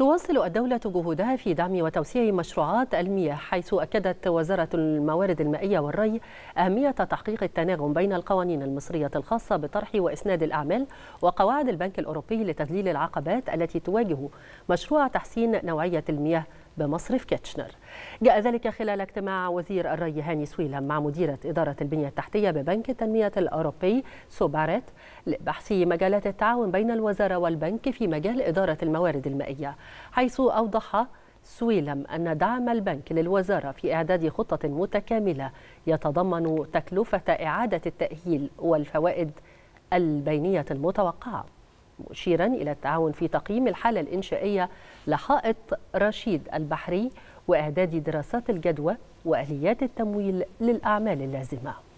تواصل الدولة جهودها في دعم وتوسيع مشروعات المياه حيث أكدت وزارة الموارد المائية والري أهمية تحقيق التناغم بين القوانين المصرية الخاصة بطرح وإسناد الأعمال وقواعد البنك الأوروبي لتذليل العقبات التي تواجه مشروع تحسين نوعية المياه بمصرف كيتشنر جاء ذلك خلال اجتماع وزير الري هاني سويلم مع مديرة إدارة البنية التحتية ببنك التنمية الأوروبي سوباريت لبحث مجالات التعاون بين الوزارة والبنك في مجال إدارة الموارد المائية حيث أوضح سويلم أن دعم البنك للوزارة في إعداد خطة متكاملة يتضمن تكلفة إعادة التأهيل والفوائد البينية المتوقعة مشيرا إلى التعاون في تقييم الحالة الإنشائية لحائط رشيد البحري وإعداد دراسات الجدوى وآليات التمويل للأعمال اللازمة